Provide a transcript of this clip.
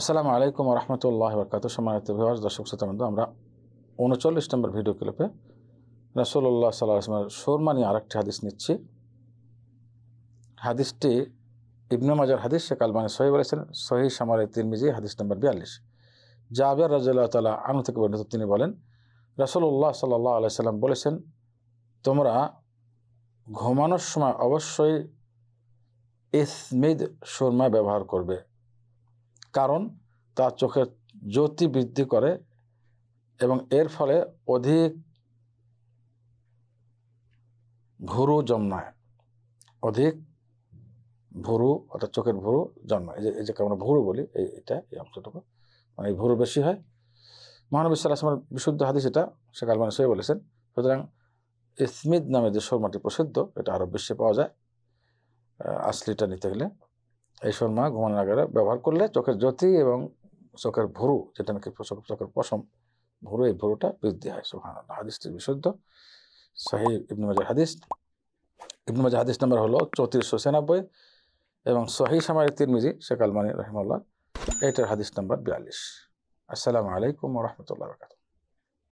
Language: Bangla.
আসসালামু আলাইকুম রহমতুল্লাহ বরকাত সম্মানিত ভিওয়ার দর্শক শ্রোতা বন্ধু আমরা উনচল্লিশ নম্বর ভিডিও ক্লিপে রাসোল্লা সুরমা নিয়ে আরেকটি হাদিস নিচ্ছি হাদিসটি ইবনে মাজার হাদিস শেখ আলমানি সহি বলেছেন সহি সামারে তিরমিজি হাদিস নম্বর বিয়াল্লিশ জাবির রাজুল্লাহ তালা আনু থেকে বর্ণিত তিনি বলেন রাসোল্লাহ সাল্লাহ আলাই সাল্লাম বলেছেন তোমরা ঘুমানোর সময় অবশ্যই ইসমিদ সুরমা ব্যবহার করবে কারণ তা চোখের জ্যোতি বৃদ্ধি করে এবং এর ফলে অধিক ভুরু জন্মায় অধিক ভুরু অর্থাৎ চোখের ভুরু জন্মায় এই যে এই যে আমরা ভুরু বলি এই এটা এই অংশটুকু মানে এই ভুরু বেশি হয় মহানবী সাল্লাহ বিশুদ্ধ হাদিস এটা কাল মানে সে বলেছেন সুতরাং স্মিথ নামে যে শর্মাটি প্রসিদ্ধ এটা আরব বিশ্বে পাওয়া যায় আসলিটা নিতে গেলে এই সময় ঘুমানোর আগে ব্যবহার করলে চোখের জ্যোতি এবং চোখের ভুরু যেটা নাকি চোখের পশম ভুরু এই ভুরুটা বৃদ্ধি হয় সুহান হাদিসটি বিশুদ্ধ সহি ইবনু মাজার হাদিস ইবনু মাজার হাদিস নাম্বার হলো চৌত্রিশশো ছিয়ানব্বই এবং সহি সামারি তিরমিজি শেখ আলমানি রহমাল্লাহ এটার হাদিস নাম্বার বিয়াল্লিশ আসসালামু আলাইকুম রহমতুল্লাহ বরকাত